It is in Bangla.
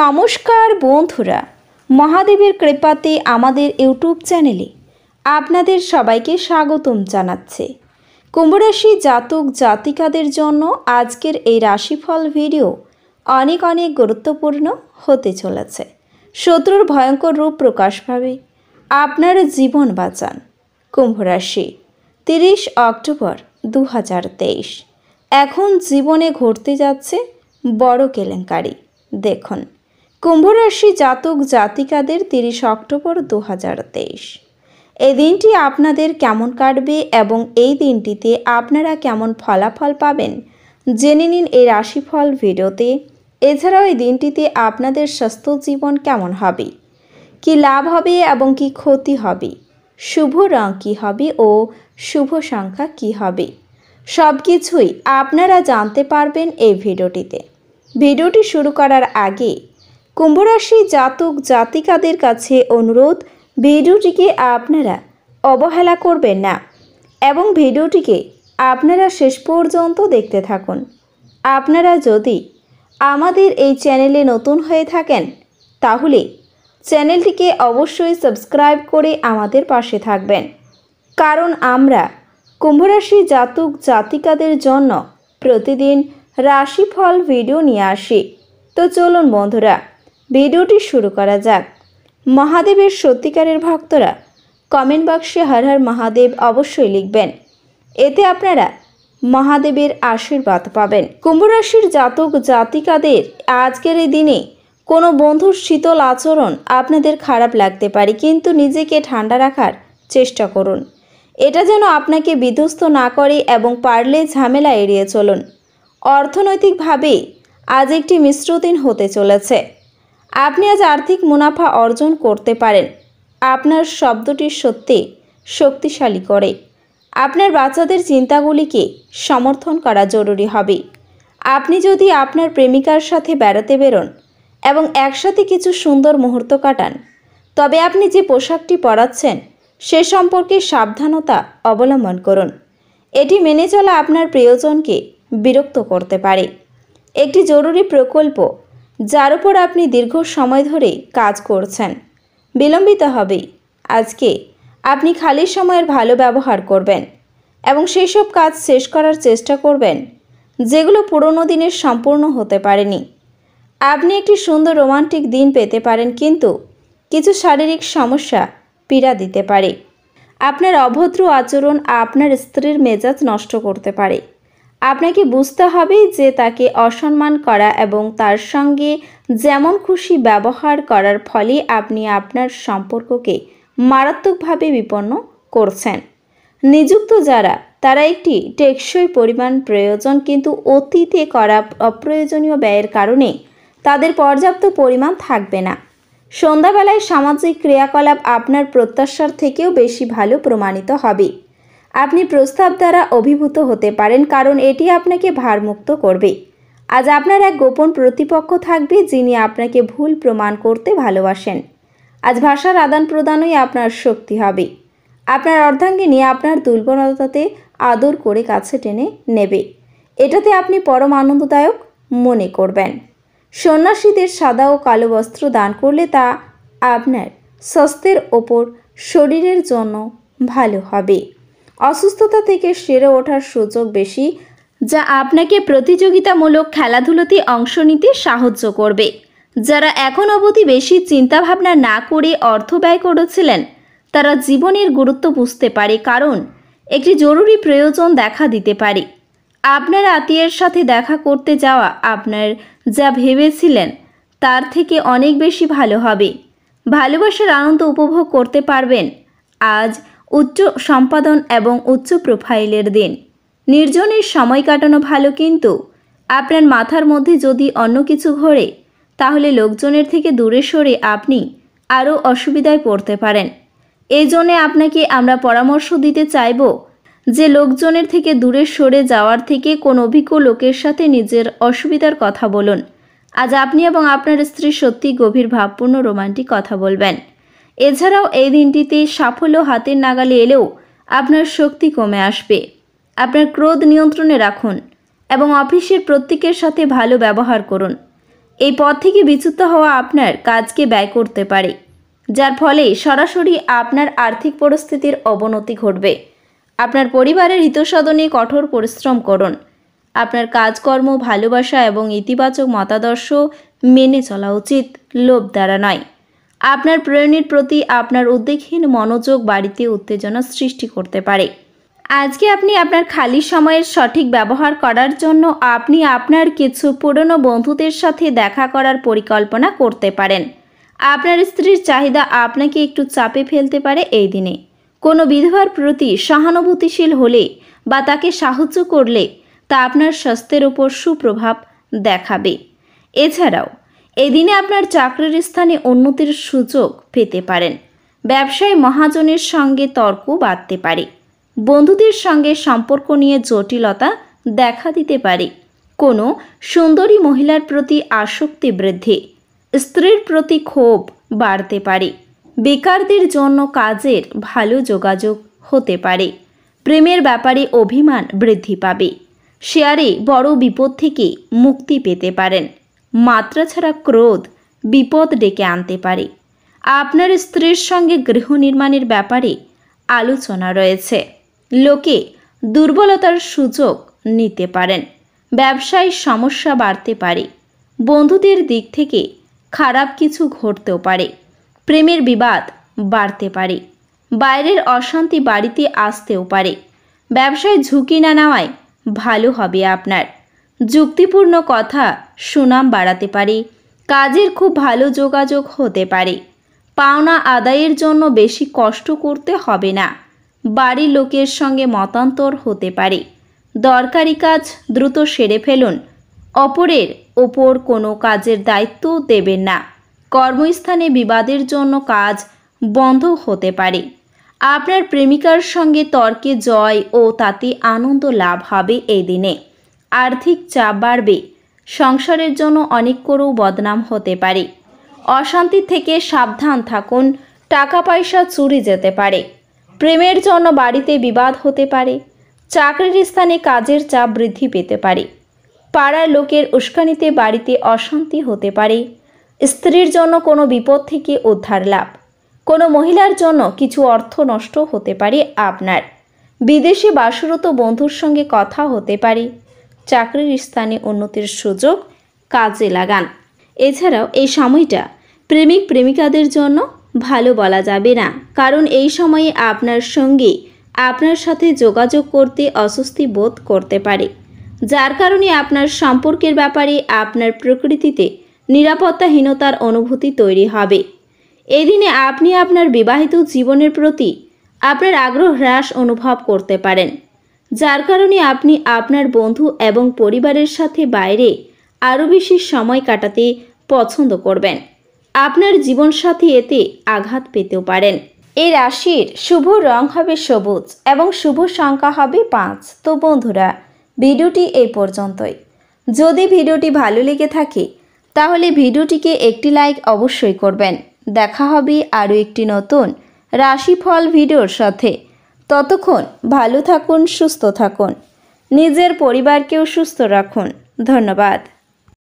নমস্কার বন্ধুরা মহাদেবের কৃপাতে আমাদের ইউটিউব চ্যানেলে আপনাদের সবাইকে স্বাগতম জানাচ্ছে কুম্ভরাশি জাতক জাতিকাদের জন্য আজকের এই রাশিফল ভিডিও অনেক অনেক গুরুত্বপূর্ণ হতে চলেছে শত্রুর ভয়ঙ্কর রূপ প্রকাশ পাবে আপনার জীবন বাঁচান কুম্ভরাশি তিরিশ অক্টোবর দু এখন জীবনে ঘটতে যাচ্ছে বড় কেলেঙ্কারি দেখুন কুম্ভরাশি জাতক জাতিকাদের তিরিশ অক্টোবর দু এই দিনটি আপনাদের কেমন কাটবে এবং এই দিনটিতে আপনারা কেমন ফলাফল পাবেন জেনে নিন এই রাশিফল ভিডিওতে এছাড়াও এই দিনটিতে আপনাদের স্বাস্থ্য জীবন কেমন হবে কি লাভ হবে এবং কি ক্ষতি হবে শুভ রং কী হবে ও শুভ সংখ্যা কি হবে সব কিছুই আপনারা জানতে পারবেন এই ভিডিওটিতে ভিডিওটি শুরু করার আগে কুম্ভরাশি জাতক জাতিকাদের কাছে অনুরোধ ভিডিওটিকে আপনারা অবহেলা করবেন না এবং ভিডিওটিকে আপনারা শেষ পর্যন্ত দেখতে থাকুন আপনারা যদি আমাদের এই চ্যানেলে নতুন হয়ে থাকেন তাহলে চ্যানেলটিকে অবশ্যই সাবস্ক্রাইব করে আমাদের পাশে থাকবেন কারণ আমরা কুম্ভরাশি জাতক জাতিকাদের জন্য প্রতিদিন রাশিফল ভিডিও নিয়ে আসি তো চলুন বন্ধুরা ভিডিওটি শুরু করা যাক মহাদেবের সত্যিকারের ভক্তরা কমেন্ট বক্সে হর হর মহাদেব অবশ্যই লিখবেন এতে আপনারা মহাদেবের আশীর্বাদ পাবেন কুম্ভরাশির জাতক জাতিকাদের আজকের এই দিনে কোনো বন্ধুর শীতল আচরণ আপনাদের খারাপ লাগতে পারে কিন্তু নিজেকে ঠান্ডা রাখার চেষ্টা করুন এটা যেন আপনাকে বিধ্বস্ত না করে এবং পারলে ঝামেলা এড়িয়ে চলুন অর্থনৈতিকভাবে আজ একটি মিশ্র দিন হতে চলেছে আপনি আজ আর্থিক মুনাফা অর্জন করতে পারেন আপনার শব্দটির সত্যি শক্তিশালী করে আপনার বাচ্চাদের চিন্তাগুলিকে সমর্থন করা জরুরি হবে আপনি যদি আপনার প্রেমিকার সাথে বেড়াতে বেরোন এবং একসাথে কিছু সুন্দর মুহূর্ত কাটান তবে আপনি যে পোশাকটি পরাচ্ছেন সে সম্পর্কে সাবধানতা অবলম্বন করুন এটি মেনে চলা আপনার প্রিয়জনকে বিরক্ত করতে পারে একটি জরুরি প্রকল্প যার উপর আপনি দীর্ঘ সময় ধরে কাজ করছেন বিলম্বিত হবেই আজকে আপনি খালি সময়ের ভালো ব্যবহার করবেন এবং সেই সব কাজ শেষ করার চেষ্টা করবেন যেগুলো পুরনো দিনের সম্পূর্ণ হতে পারেনি আপনি একটি সুন্দর রোমান্টিক দিন পেতে পারেন কিন্তু কিছু শারীরিক সমস্যা পীড়া দিতে পারে আপনার অভদ্র আচরণ আপনার স্ত্রীর মেজাজ নষ্ট করতে পারে আপনাকে বুঝতে হবে যে তাকে অসম্মান করা এবং তার সঙ্গে যেমন খুশি ব্যবহার করার ফলে আপনি আপনার সম্পর্ককে মারাত্মকভাবে বিপন্ন করছেন নিযুক্ত যারা তারা একটি টেকসই পরিমাণ প্রয়োজন কিন্তু অতীতে করা অপ্রয়োজনীয় ব্যয়ের কারণে তাদের পর্যাপ্ত পরিমাণ থাকবে না সন্ধ্যাবেলায় সামাজিক ক্রিয়াকলাপ আপনার প্রত্যাশার থেকেও বেশি ভালো প্রমাণিত হবে আপনি প্রস্তাব দ্বারা অভিভূত হতে পারেন কারণ এটি আপনাকে ভারমুক্ত করবে আজ আপনার এক গোপন প্রতিপক্ষ থাকবে যিনি আপনাকে ভুল প্রমাণ করতে ভালোবাসেন আজ ভাষার আদান প্রদানই আপনার শক্তি হবে আপনার অর্ধাঙ্গিনী আপনার দুর্বলতাতে আদর করে কাছে টেনে নেবে এটাতে আপনি পরম আনন্দদায়ক মনে করবেন সন্ন্যাসীদের সাদা ও কালো বস্ত্র দান করলে তা আপনার স্বাস্থ্যের ওপর শরীরের জন্য ভালো হবে অসুস্থতা থেকে সেরে ওঠার সুযোগ বেশি যা আপনাকে প্রতিযোগিতামূলক খেলাধুলোতে অংশ নিতে সাহায্য করবে যারা এখন অবধি বেশি চিন্তাভাবনা না করে অর্থ ব্যয় করেছিলেন তারা জীবনের গুরুত্ব বুঝতে পারে কারণ একটি জরুরি প্রয়োজন দেখা দিতে পারে আপনার আত্মীয়ের সাথে দেখা করতে যাওয়া আপনার যা ভেবেছিলেন তার থেকে অনেক বেশি ভালো হবে ভালোবাসার আনন্দ উপভোগ করতে পারবেন আজ উচ্চ সম্পাদন এবং উচ্চ প্রোফাইলের দিন নির্জনের সময় কাটানো ভালো কিন্তু আপনার মাথার মধ্যে যদি অন্য কিছু ঘোরে তাহলে লোকজনের থেকে দূরে সরে আপনি আরও অসুবিধায় পড়তে পারেন এই জন্যে আপনাকে আমরা পরামর্শ দিতে চাইব যে লোকজনের থেকে দূরে সরে যাওয়ার থেকে কোনো অভিজ্ঞ লোকের সাথে নিজের অসুবিধার কথা বলুন আজ আপনি এবং আপনার স্ত্রী সত্যি গভীর ভাবপূর্ণ রোমান্টিক কথা বলবেন এছাড়াও এই দিনটিতে সাফল্য হাতের নাগালে এলেও আপনার শক্তি কমে আসবে আপনার ক্রোধ নিয়ন্ত্রণে রাখুন এবং অফিসের প্রত্যেকের সাথে ভালো ব্যবহার করুন এই পথ থেকে বিচ্যুত হওয়া আপনার কাজকে ব্যয় করতে পারে যার ফলে সরাসরি আপনার আর্থিক পরিস্থিতির অবনতি ঘটবে আপনার পরিবারের হিতসাধনে কঠোর পরিশ্রম করুন আপনার কাজকর্ম ভালোবাসা এবং ইতিবাচক মতাদর্শ মেনে চলা উচিত লোভ দ্বারা নয় আপনার প্রেরণীর প্রতি আপনার উদ্বেগহীন মনোযোগ বাড়িতে উত্তেজনা সৃষ্টি করতে পারে আজকে আপনি আপনার খালি সময়ের সঠিক ব্যবহার করার জন্য আপনি আপনার কিছু পুরনো বন্ধুদের সাথে দেখা করার পরিকল্পনা করতে পারেন আপনার স্ত্রীর চাহিদা আপনাকে একটু চাপে ফেলতে পারে এই দিনে কোনো বিধবার প্রতি সহানুভূতিশীল হলে বা তাকে সাহায্য করলে তা আপনার স্বাস্থ্যের ওপর সুপ্রভাব দেখাবে এছাড়াও এদিনে আপনার চাকরির স্থানে উন্নতির সুযোগ পেতে পারেন ব্যবসায় মহাজনের সঙ্গে তর্ক বাড়তে পারে বন্ধুদের সঙ্গে সম্পর্ক নিয়ে জটিলতা দেখা দিতে পারে কোনো সুন্দরী মহিলার প্রতি আসক্তি বৃদ্ধি স্ত্রীর প্রতি ক্ষোভ বাড়তে পারে বেকারদের জন্য কাজের ভালো যোগাযোগ হতে পারে প্রেমের ব্যাপারে অভিমান বৃদ্ধি পাবে শেয়ারে বড় বিপদ থেকে মুক্তি পেতে পারেন মাত্রা ছাড়া ক্রোধ বিপদ ডেকে আনতে পারে আপনার স্ত্রীর সঙ্গে গৃহ নির্মাণের ব্যাপারে আলোচনা রয়েছে লোকে দুর্বলতার সুযোগ নিতে পারেন ব্যবসায় সমস্যা বাড়তে পারে বন্ধুদের দিক থেকে খারাপ কিছু ঘটতেও পারে প্রেমের বিবাদ বাড়তে পারে বাইরের অশান্তি বাড়িতে আসতেও পারে ব্যবসায় ঝুঁকি না নেওয়ায় ভালো হবে আপনার যুক্তিপূর্ণ কথা সুনাম বাড়াতে পারে কাজের খুব ভালো যোগাযোগ হতে পারে পাওনা আদায়ের জন্য বেশি কষ্ট করতে হবে না বাড়ির লোকের সঙ্গে মতান্তর হতে পারে দরকারি কাজ দ্রুত সেরে ফেলুন অপরের ওপর কোনো কাজের দায়িত্ব দেবেন না কর্মস্থানে বিবাদের জন্য কাজ বন্ধ হতে পারে আপনার প্রেমিকার সঙ্গে তর্কে জয় ও তাতে আনন্দ লাভ হবে এই দিনে আর্থিক চাপ বাড়বে সংসারের জন্য অনেক করেও বদনাম হতে পারে অশান্তি থেকে সাবধান থাকুন টাকা পয়সা চুরি যেতে পারে প্রেমের জন্য বাড়িতে বিবাদ হতে পারে চাকরির স্থানে কাজের চাপ বৃদ্ধি পেতে পারে পাড়ার লোকের উস্কানিতে বাড়িতে অশান্তি হতে পারে স্ত্রীর জন্য কোনো বিপদ থেকে উদ্ধার লাভ কোনো মহিলার জন্য কিছু অর্থ নষ্ট হতে পারে আপনার বিদেশে বাসরত বন্ধুর সঙ্গে কথা হতে পারে চাকরির স্থানে উন্নতির সুযোগ কাজে লাগান এছাড়াও এই সময়টা প্রেমিক প্রেমিকাদের জন্য ভালো বলা যাবে না কারণ এই সময়ে আপনার সঙ্গে আপনার সাথে যোগাযোগ করতে অস্বস্তি বোধ করতে পারে যার কারণে আপনার সম্পর্কের ব্যাপারে আপনার প্রকৃতিতে নিরাপত্তাহীনতার অনুভূতি তৈরি হবে এদিনে আপনি আপনার বিবাহিত জীবনের প্রতি আপনার আগ্রহ হ্রাস অনুভব করতে পারেন যার কারণে আপনি আপনার বন্ধু এবং পরিবারের সাথে বাইরে আরও বেশি সময় কাটাতে পছন্দ করবেন আপনার জীবনসাথী এতে আঘাত পেতেও পারেন এই রাশির শুভ রং হবে সবুজ এবং শুভ সংখ্যা হবে পাঁচ তো বন্ধুরা ভিডিওটি এই পর্যন্তই যদি ভিডিওটি ভালো লেগে থাকে তাহলে ভিডিওটিকে একটি লাইক অবশ্যই করবেন দেখা হবে আরও একটি নতুন রাশিফল ভিডিওর সাথে ততক্ষণ ভালো থাকুন সুস্থ থাকুন নিজের পরিবারকেও সুস্থ রাখুন ধন্যবাদ